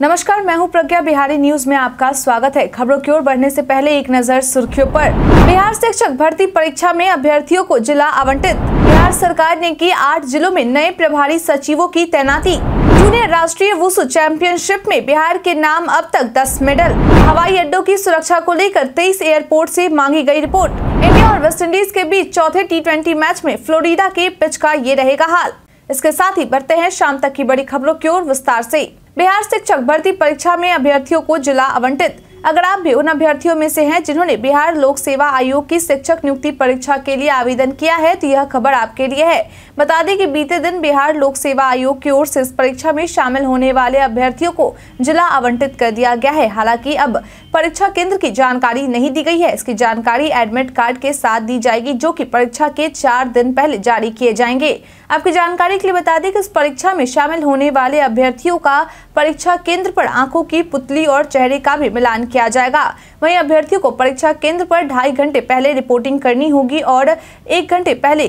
नमस्कार मैं हूं प्रज्ञा बिहारी न्यूज में आपका स्वागत है खबरों की ओर बढ़ने से पहले एक नजर सुर्खियों पर बिहार शिक्षक भर्ती परीक्षा में अभ्यर्थियों को जिला आवंटित बिहार सरकार ने की आठ जिलों में नए प्रभारी सचिवों की तैनाती जूनियर राष्ट्रीय वुसु चैंपियनशिप में बिहार के नाम अब तक दस मेडल हवाई अड्डों की सुरक्षा को लेकर तेईस एयरपोर्ट ऐसी मांगी गयी रिपोर्ट इंडिया और वेस्ट इंडीज के बीच चौथे टी मैच में फ्लोरिडा के पिच का ये रहेगा हाल इसके साथ ही बढ़ते हैं शाम तक की बड़ी खबरों की ओर विस्तार ऐसी बिहार शिक्षक भर्ती परीक्षा में अभ्यर्थियों को जिला आवंटित अगर आप भी उन अभ्यर्थियों में से हैं जिन्होंने बिहार लोक सेवा आयोग की शिक्षक नियुक्ति परीक्षा के लिए आवेदन किया है तो यह खबर आपके लिए है बता दें कि बीते दिन बिहार लोक सेवा आयोग की ओर से इस परीक्षा में शामिल होने वाले अभ्यर्थियों को जिला आवंटित कर दिया गया है हालांकि अब परीक्षा केंद्र की जानकारी नहीं दी गई है इसकी जानकारी एडमिट कार्ड के साथ दी जाएगी जो की परीक्षा के चार दिन पहले जारी किए जाएंगे आपकी जानकारी के लिए बता दें कि इस परीक्षा में शामिल होने वाले अभ्यर्थियों का परीक्षा केंद्र पर आंखों की पुतली और चेहरे का भी मिलान किया जाएगा वहीं अभ्यर्थियों को परीक्षा केंद्र पर ढाई घंटे पहले रिपोर्टिंग करनी होगी और एक घंटे पहले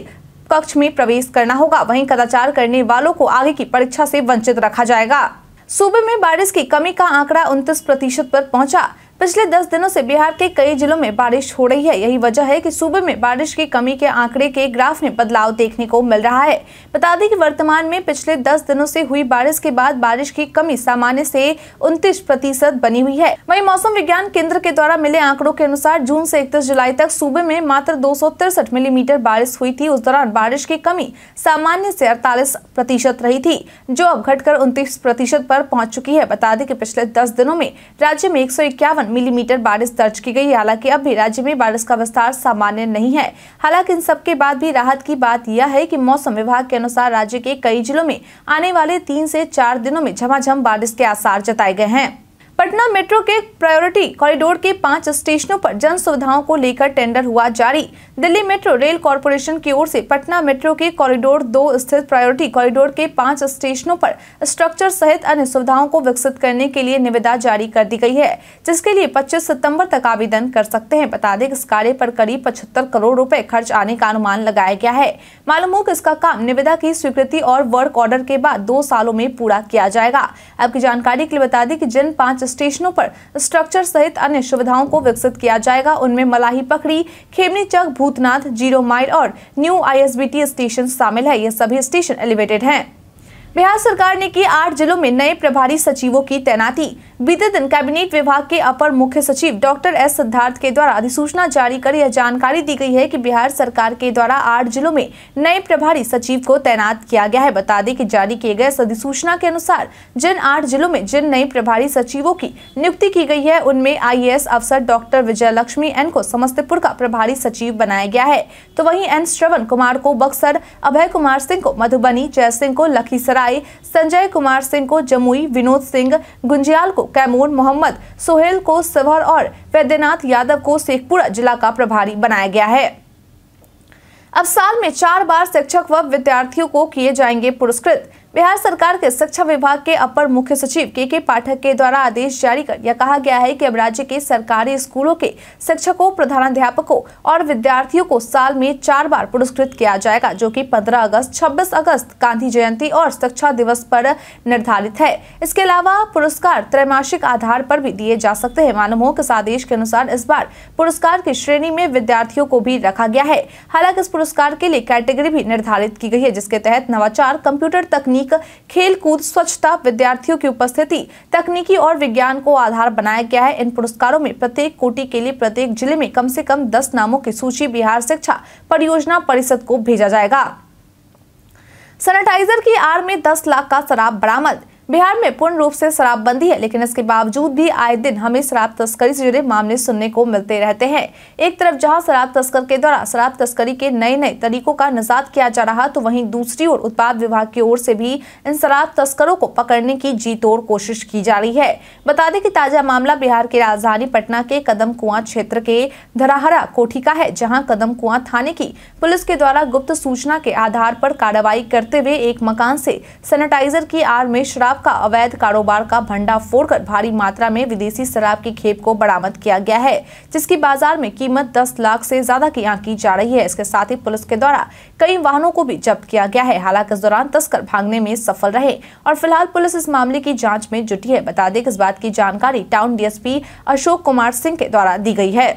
कक्ष में प्रवेश करना होगा वहीं कदाचार करने वालों को आगे की परीक्षा से वंचित रखा जाएगा सूबे में बारिश की कमी का आंकड़ा उनतीस प्रतिशत आरोप पहुंचा पिछले दस दिनों से बिहार के कई जिलों में बारिश हो रही है यही वजह है कि सूबे में बारिश की कमी के आंकड़े के ग्राफ में बदलाव देखने को मिल रहा है बता दें कि वर्तमान में पिछले दस दिनों से हुई बारिश के बाद बारिश की कमी सामान्य से उनतीस प्रतिशत बनी हुई है वही मौसम विज्ञान केंद्र के द्वारा मिले आंकड़ों के अनुसार जून ऐसी इकतीस जुलाई तक सूबे में मात्र दो मिलीमीटर बारिश हुई थी उस दौरान बारिश की कमी सामान्य ऐसी अड़तालीस प्रतिशत रही थी जो अब घटकर उनतीस प्रतिशत आरोप पहुँच चुकी है बता दें की पिछले दस दिनों में राज्य में एक मिलीमीटर बारिश दर्ज की गई हालांकि अब भी राज्य में बारिश का विस्तार सामान्य नहीं है हालांकि इन सब के बाद भी राहत की बात यह है कि मौसम विभाग के अनुसार राज्य के कई जिलों में आने वाले तीन से चार दिनों में झमाझम बारिश के आसार जताए गए हैं पटना मेट्रो के प्रायोरिटी कॉरिडोर के पांच स्टेशनों पर जन सुविधाओं को लेकर टेंडर हुआ जारी दिल्ली मेट्रो रेल कॉरपोरेशन की ओर से पटना मेट्रो के कॉरिडोर दो स्थित प्रायोरिटी कॉरिडोर के पांच स्टेशनों पर स्ट्रक्चर सहित अन्य सुविधाओं को विकसित करने के लिए निविदा जारी कर दी गई है जिसके लिए पच्चीस सितम्बर तक आवेदन कर सकते हैं बता दें इस कार्य पर करीब पचहत्तर करोड़ रूपए खर्च आने का अनुमान लगाया गया है मालूम हो कि इसका काम निविदा की स्वीकृति और वर्क ऑर्डर के बाद दो सालों में पूरा किया जाएगा आपकी जानकारी के लिए बता दें की जिन पांच स्टेशनों पर स्ट्रक्चर सहित अन्य सुविधाओं को विकसित किया जाएगा उनमें मलाही पकड़ी खेमनी चक भूतनाथ जीरो माइल और न्यू आई स्टेशन शामिल है ये सभी स्टेशन एलिवेटेड हैं बिहार सरकार ने की आठ जिलों में नए प्रभारी सचिवों की तैनाती बीते दिन कैबिनेट विभाग के अपर मुख्य सचिव डॉक्टर एस सिद्धार्थ के द्वारा अधिसूचना जारी कर यह जानकारी दी गई है कि बिहार सरकार के द्वारा आठ जिलों में नए प्रभारी सचिव को तैनात किया गया है बता दें कि जारी किए गए अधिसूचना के अनुसार जिन आठ जिलों में जिन नए प्रभारी सचिवों की नियुक्ति की गई है उनमें आई अफसर डॉक्टर विजय लक्ष्मी एन को समस्तीपुर का प्रभारी सचिव बनाया गया है तो वही एन श्रवण कुमार को बक्सर अभय कुमार सिंह को मधुबनी जय सिंह को लखीसराय आए संजय कुमार सिंह को जमुई विनोद सिंह गुंजियाल को कैमूर मोहम्मद सोहेल को सिवर और वैद्यनाथ यादव को शेखपुरा जिला का प्रभारी बनाया गया है अब साल में चार बार शिक्षक व विद्यार्थियों को किए जाएंगे पुरस्कृत बिहार सरकार के शिक्षा विभाग के अपर मुख्य सचिव के के पाठक के द्वारा आदेश जारी कर यह कहा गया है कि अब राज्य के सरकारी स्कूलों के शिक्षकों प्रधानाध्यापकों और विद्यार्थियों को साल में चार बार पुरस्कृत किया जाएगा जो कि 15 अगस्त 26 अगस्त गांधी जयंती और शिक्षा दिवस पर निर्धारित है इसके अलावा पुरस्कार त्रैमासिक आधार पर भी दिए जा सकते हैं मालूम हो आदेश के अनुसार इस बार पुरस्कार की श्रेणी में विद्यार्थियों को भी रखा गया है हालांकि इस पुरस्कार के लिए कैटेगरी भी निर्धारित की गई है जिसके तहत नवाचार कंप्यूटर तकनीक तकनीक खेलकूद स्वच्छता विद्यार्थियों की उपस्थिति तकनीकी और विज्ञान को आधार बनाया गया है इन पुरस्कारों में प्रत्येक कोटि के लिए प्रत्येक जिले में कम से कम दस नामों की सूची बिहार शिक्षा परियोजना परिषद को भेजा जाएगा सैनिटाइजर की आड़ में दस लाख का शराब बरामद बिहार में पूर्ण रूप से शराबबंदी है लेकिन इसके बावजूद भी आए दिन हमें शराब तस्करी से जुड़े मामले सुनने को मिलते रहते हैं एक तरफ जहां शराब तस्कर के द्वारा शराब तस्करी के नए नए तरीकों का निजात किया जा रहा तो वहीं दूसरी ओर उत्पाद विभाग की ओर से भी इन शराब तस्करों को पकड़ने की जी तोड़ कोशिश की जा रही है बता दें की ताजा मामला बिहार की राजधानी पटना के कदम कुआ क्षेत्र के धराहरा कोठी का है जहाँ कदम कुआ थाने की पुलिस के द्वारा गुप्त सूचना के आधार पर कार्रवाई करते हुए एक मकान से सैनिटाइजर की आड़ में शराब शराब का अवैध कारोबार का भंडा कर भारी मात्रा में विदेशी शराब की खेप को बरामद किया गया है जिसकी बाजार में कीमत दस लाख से ज्यादा की आंकी जा रही है इसके साथ ही पुलिस के द्वारा कई वाहनों को भी जब्त किया गया है हालांकि इस दौरान तस्कर भागने में सफल रहे और फिलहाल पुलिस इस मामले की जाँच में जुटी है बता दें इस बात की जानकारी टाउन डी अशोक कुमार सिंह के द्वारा दी गई है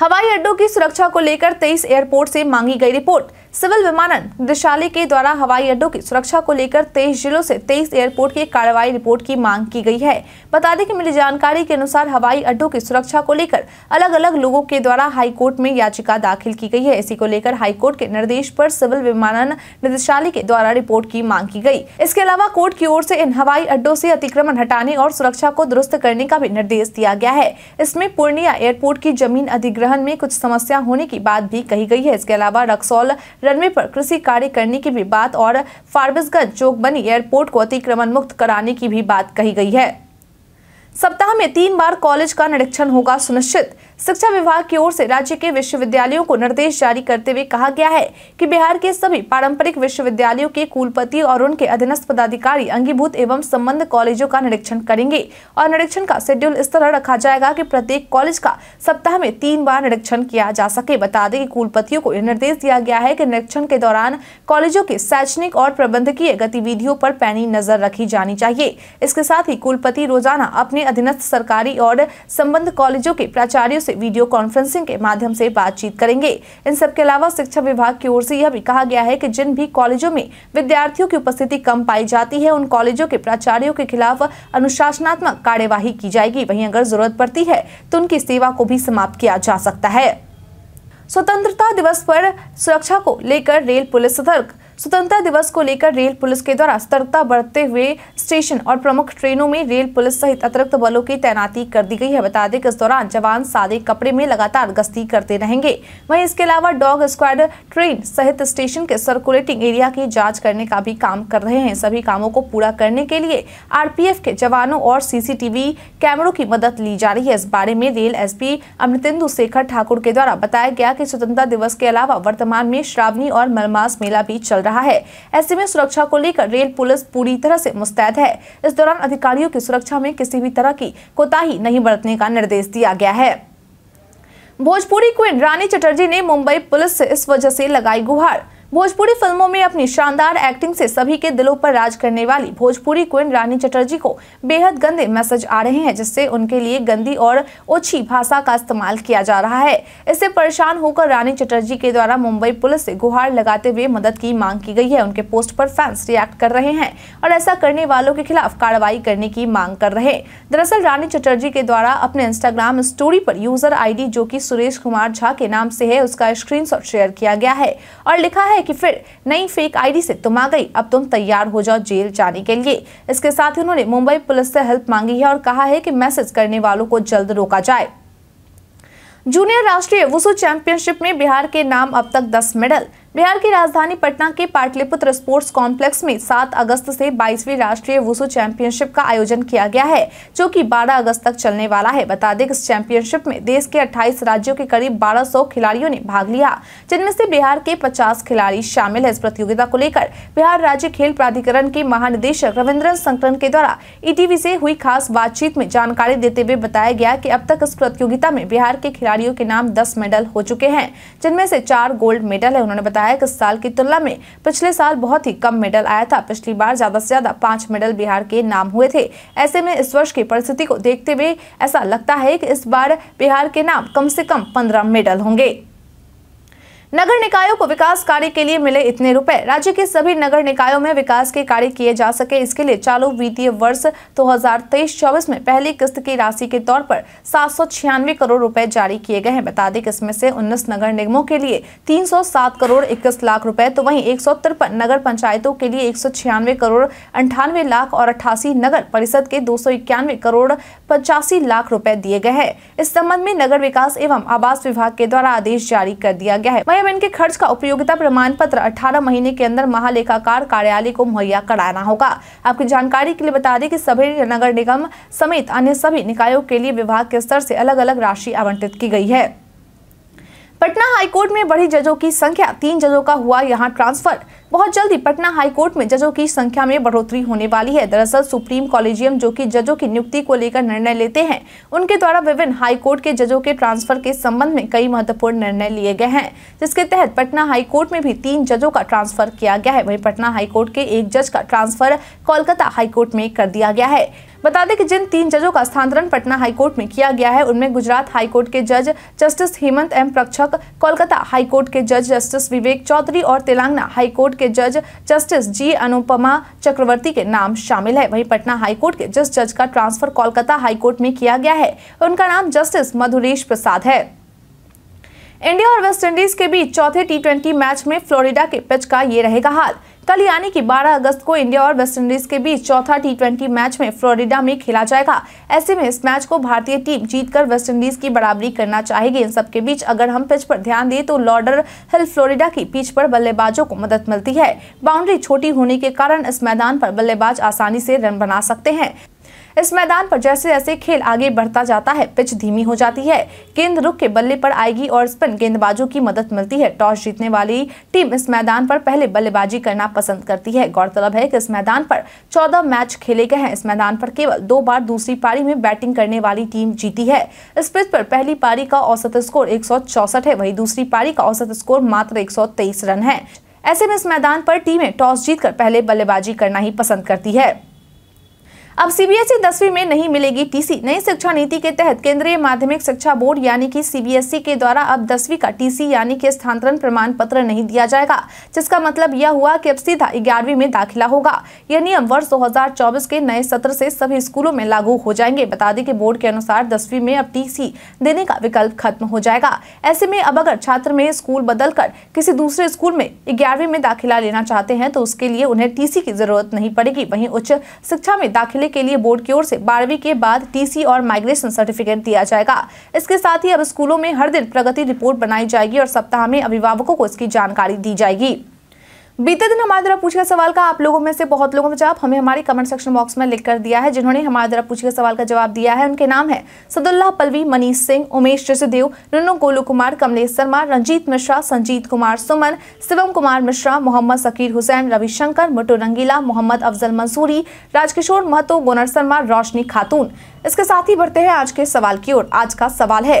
हवाई अड्डों की सुरक्षा को लेकर 23 एयरपोर्ट से मांगी गई रिपोर्ट सिविल विमानन निदेशालय के द्वारा हवाई अड्डों की सुरक्षा को लेकर तेईस जिलों से तेईस एयरपोर्ट की कार्रवाई रिपोर्ट की मांग की गई है बता दें कि मिली जानकारी के अनुसार हवाई अड्डों की सुरक्षा को लेकर अलग अलग लोगों के द्वारा हाईकोर्ट में याचिका दाखिल की गई है इसी को लेकर हाईकोर्ट के निर्देश पर सिविल विमानन निदेशालय के द्वारा रिपोर्ट की मांग की गयी इसके अलावा कोर्ट की ओर ऐसी इन हवाई अड्डों ऐसी अतिक्रमण हटाने और सुरक्षा को दुरुस्त करने का भी निर्देश दिया गया है इसमें पूर्णिया एयरपोर्ट की जमीन अधिग्रहण में कुछ समस्या होने की बात भी कही गयी है इसके अलावा रक्सौल रनवे पर कृषि कार्य करने की भी बात और फारबिसगंज चौकबनी एयरपोर्ट को अतिक्रमण मुक्त कराने की भी बात कही गई है सप्ताह में तीन बार कॉलेज का निरीक्षण होगा सुनिश्चित शिक्षा विभाग की ओर से राज्य के विश्वविद्यालयों को निर्देश जारी करते हुए कहा गया है कि बिहार के सभी पारंपरिक विश्वविद्यालयों के कुलपति और उनके अधीनस्थ पदाधिकारी अंगीभूत एवं संबंध कॉलेजों का निरीक्षण करेंगे और निरीक्षण का शेड्यूल इस तरह रखा जाएगा की प्रत्येक कॉलेज का सप्ताह में तीन बार निरीक्षण किया जा सके बता दें कि कुलपतियों को निर्देश दिया गया है की निरीक्षण के दौरान कॉलेजों के शैक्षणिक और प्रबंधकीय गतिविधियों पर पैनी नजर रखी जानी चाहिए इसके साथ ही कुलपति रोजाना अपने अधीनस्थ सरकारी और संबंध कॉलेजों के प्राचार्यों से वीडियो कॉन्फ्रेंसिंग के माध्यम से बातचीत करेंगे इन सबके अलावा शिक्षा विभाग की ओर से यह भी कहा गया है कि जिन भी कॉलेजों में विद्यार्थियों की उपस्थिति कम पाई जाती है उन कॉलेजों के प्राचार्यों के खिलाफ अनुशासनात्मक कार्यवाही की जाएगी वही अगर जरूरत पड़ती है तो उनकी सेवा को भी समाप्त किया जा सकता है स्वतंत्रता दिवस पर सुरक्षा को लेकर रेल पुलिस सतर्क स्वतंत्रता दिवस को लेकर रेल पुलिस के द्वारा सतर्कता बढ़ते हुए स्टेशन और प्रमुख ट्रेनों में रेल पुलिस सहित अतिरिक्त बलों की तैनाती कर दी गई है बता दें कि इस दौरान जवान सादे कपड़े में लगातार गश्ती करते रहेंगे वहीं इसके अलावा डॉग स्क्वाड ट्रेन सहित स्टेशन के सर्कुलेटिंग एरिया की जाँच करने का भी काम कर रहे हैं सभी कामों को पूरा करने के लिए आर के जवानों और सीसीटीवी कैमरों की मदद ली जा रही है इस बारे में रेल एसपी अमृतेंदु शेखर ठाकुर के द्वारा बताया गया कि स्वतंत्रता दिवस के अलावा वर्तमान में श्रावणी और मलमास मेला भी चल रहा रहा है ऐसे में सुरक्षा को लेकर रेल पुलिस पूरी तरह से मुस्तैद है इस दौरान अधिकारियों की सुरक्षा में किसी भी तरह की कोताही नहीं बरतने का निर्देश दिया गया है भोजपुरी क्वीन रानी चटर्जी ने मुंबई पुलिस से इस वजह से लगाई गुहार भोजपुरी फिल्मों में अपनी शानदार एक्टिंग से सभी के दिलों पर राज करने वाली भोजपुरी क्वीन रानी चटर्जी को बेहद गंदे मैसेज आ रहे हैं जिससे उनके लिए गंदी और ओछी भाषा का इस्तेमाल किया जा रहा है इससे परेशान होकर रानी चटर्जी के द्वारा मुंबई पुलिस से गुहार लगाते हुए मदद की मांग की गई है उनके पोस्ट पर फैंस रिएक्ट कर रहे हैं और ऐसा करने वालों के खिलाफ कार्रवाई करने की मांग कर रहे दरअसल रानी चटर्जी के द्वारा अपने इंस्टाग्राम स्टोरी पर यूजर आई जो की सुरेश कुमार झा के नाम से है उसका स्क्रीन शेयर किया गया है और लिखा है है कि फिर नई फेक आईडी से तुम आ गई अब तुम तैयार हो जाओ जेल जाने के लिए इसके साथ ही उन्होंने मुंबई पुलिस से हेल्प मांगी है और कहा है कि मैसेज करने वालों को जल्द रोका जाए जूनियर राष्ट्रीय वुसू चैंपियनशिप में बिहार के नाम अब तक 10 मेडल बिहार की राजधानी पटना के पाटलिपुत्र स्पोर्ट्स कॉम्प्लेक्स में 7 अगस्त से 22वीं राष्ट्रीय वुसु चैंपियनशिप का आयोजन किया गया है जो कि 12 अगस्त तक चलने वाला है बता दें इस चैंपियनशिप में देश के 28 राज्यों के करीब 1200 खिलाड़ियों ने भाग लिया जिनमें से बिहार के 50 खिलाड़ी शामिल है इस प्रतियोगिता को लेकर बिहार राज्य खेल प्राधिकरण के महानिदेशक रविन्द्र संकरण के द्वारा ईटीवी से हुई खास बातचीत में जानकारी देते हुए बताया गया की अब तक इस प्रतियोगिता में बिहार के खिलाड़ियों के नाम दस मेडल हो चुके हैं जिनमें से चार गोल्ड मेडल है उन्होंने बताया बताया कि इस साल की तुलना में पिछले साल बहुत ही कम मेडल आया था पिछली बार ज्यादा से ज्यादा पांच मेडल बिहार के नाम हुए थे ऐसे में इस वर्ष की परिस्थिति को देखते हुए ऐसा लगता है कि इस बार बिहार के नाम कम से कम पंद्रह मेडल होंगे नगर निकायों को विकास कार्य के लिए मिले इतने रुपए राज्य के सभी नगर निकायों में विकास के कार्य किए जा सके इसके लिए चालू वित्तीय वर्ष 2023-24 में पहली किस्त की राशि के तौर पर सात करोड़ रुपए जारी किए गए हैं बता दें कि इसमें से 19 नगर निगमों के लिए 307 करोड़ इक्कीस लाख रुपए तो वहीं एक नगर पंचायतों के लिए एक करोड़ अंठानवे लाख और अट्ठासी नगर परिषद के दो करोड़ पचासी लाख रूपए दिए गए हैं इस संबंध में नगर विकास एवं आवास विभाग के द्वारा आदेश जारी कर दिया गया है फायरमैन के खर्च का उपयोगिता प्रमाण पत्र अठारह महीने के अंदर महालेखाकार कार्यालय को मुहैया कराना होगा आपकी जानकारी के लिए बता दें कि सभी नगर निगम समेत अन्य सभी निकायों के लिए विभाग के स्तर से अलग अलग राशि आवंटित की गई है पटना हाईकोर्ट में बढ़ी जजों की संख्या तीन जजों का हुआ यहां ट्रांसफर बहुत जल्दी पटना हाईकोर्ट में जजों की संख्या में बढ़ोतरी होने वाली है दरअसल सुप्रीम कॉलेजियम जो कि जजों की नियुक्ति को लेकर निर्णय लेते हैं उनके द्वारा विभिन्न हाईकोर्ट के जजों के ट्रांसफर के संबंध में कई महत्वपूर्ण निर्णय लिए गए हैं जिसके तहत पटना हाईकोर्ट में भी तीन जजों का ट्रांसफर किया गया है वही पटना हाईकोर्ट के एक जज का ट्रांसफर कोलकाता हाईकोर्ट में कर दिया गया है बता दें कि जिन तीन जजों का स्थानांतरण पटना हाईकोर्ट में किया गया है उनमें गुजरात हाईकोर्ट के जज justice Hemant M Prachchhak Kolkata high court के जज जस्टिस विवेक चौधरी और तेलंगाना हाईकोर्ट के जज जस्टिस जी अनुपमा चक्रवर्ती के नाम शामिल है वहीं पटना हाईकोर्ट के जिस जज का ट्रांसफर कोलकाता हाईकोर्ट में किया गया है उनका नाम जस्टिस मधुरेश प्रसाद है इंडिया और वेस्टइंडीज के बीच चौथे टी मैच में फ्लोरिडा के पिच का ये रहेगा हाल कल यानी कि 12 अगस्त को इंडिया और वेस्टइंडीज के बीच चौथा टी मैच में फ्लोरिडा में खेला जाएगा ऐसे में इस मैच को भारतीय टीम जीतकर वेस्टइंडीज की बराबरी करना चाहेगी इन सबके बीच अगर हम पिच पर ध्यान दें तो लॉर्डर हिल फ्लोरिडा की पिच पर बल्लेबाजों को मदद मिलती है बाउंड्री छोटी होने के कारण इस मैदान पर बल्लेबाज आसानी से रन बना सकते हैं इस मैदान पर जैसे जैसे खेल आगे बढ़ता जाता है पिच धीमी हो जाती है गेंद रुक के बल्ले पर आएगी और स्पिन गेंदबाजों की मदद मिलती है टॉस जीतने वाली टीम इस मैदान पर पहले बल्लेबाजी करना पसंद करती है गौरतलब है कि इस मैदान पर चौदह मैच खेले गए हैं इस मैदान पर केवल दो बार दूसरी पारी में बैटिंग करने वाली टीम जीती है इस पिच पर पहली पारी का औसत स्कोर एक है वही दूसरी पारी का औसत स्कोर मात्र एक रन है ऐसे में इस मैदान पर टीमें टॉस जीतकर पहले बल्लेबाजी करना ही पसंद करती है अब सीबीएसई e दसवीं में नहीं मिलेगी टीसी नई शिक्षा नीति के तहत केंद्रीय माध्यमिक शिक्षा बोर्ड यानी कि सीबीएसई e के द्वारा अब दसवीं का टीसी यानी कि स्थानांतरण प्रमाण पत्र नहीं दिया जाएगा जिसका मतलब यह हुआ कि अब सीधा ग्यारहवीं में दाखिला होगा यह नियम वर्ष 2024 के नए सत्र से सभी स्कूलों में लागू हो जाएंगे बता दें कि बोर्ड के अनुसार दसवीं में अब टी देने का विकल्प खत्म हो जाएगा ऐसे में अब अगर छात्र में स्कूल बदल किसी दूसरे स्कूल में ग्यारहवीं में दाखिला लेना चाहते हैं तो उसके लिए उन्हें टी की जरूरत नहीं पड़ेगी वही उच्च शिक्षा में दाखिले के लिए बोर्ड की ओर से बारहवीं के बाद टीसी और माइग्रेशन सर्टिफिकेट दिया जाएगा इसके साथ ही अब स्कूलों में हर दिन प्रगति रिपोर्ट बनाई जाएगी और सप्ताह में अभिभावकों को इसकी जानकारी दी जाएगी बीते दिन हमारे द्वारा पूछे गए सवाल का आप लोगों में से बहुत लोगों ने जवाब हमें हमारे कमेंट सेक्शन बॉक्स में लिख कर दिया है जिन्होंने हमारे द्वारा पूछे गए सवाल का जवाब दिया है उनके नाम है सदुल्ला पलवी मनीष सिंह उमेश जसदेव नन्नू गोलू कुमार कमलेश शर्मा रंजीत मिश्रा संजीत कुमार सुमन शिवम कुमार मिश्रा मोहम्मद सकीर हुसैन रविशंकर मुटु रंगीला मोहम्मद अफजल मंसूरी राजकिशोर महतो गोनर शर्मा रोशनी खातून इसके साथ ही बढ़ते हैं आज के सवाल की ओर आज का सवाल है